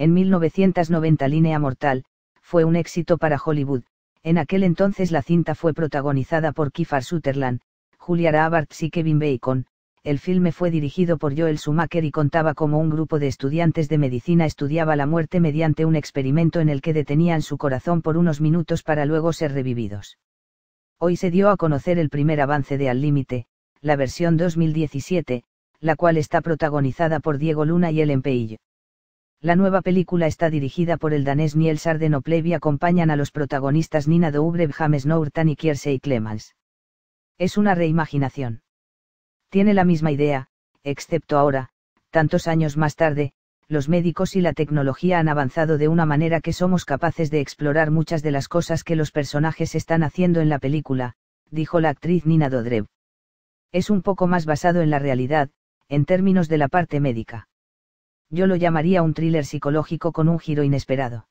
en 1990 Línea Mortal, fue un éxito para Hollywood. En aquel entonces la cinta fue protagonizada por Kiefer Sutherland, Julia Roberts y Kevin Bacon. El filme fue dirigido por Joel Schumacher y contaba cómo un grupo de estudiantes de medicina estudiaba la muerte mediante un experimento en el que detenían su corazón por unos minutos para luego ser revividos. Hoy se dio a conocer el primer avance de Al Límite, la versión 2017, la cual está protagonizada por Diego Luna y Ellen Page. La nueva película está dirigida por el danés Niels Arden Oplev y acompañan a los protagonistas Nina Dobrev, James Norton y Kiersey Clemens. Es una reimaginación. Tiene la misma idea, excepto ahora, tantos años más tarde, los médicos y la tecnología han avanzado de una manera que somos capaces de explorar muchas de las cosas que los personajes están haciendo en la película, dijo la actriz Nina Dobrev. Es un poco más basado en la realidad, en términos de la parte médica yo lo llamaría un thriller psicológico con un giro inesperado.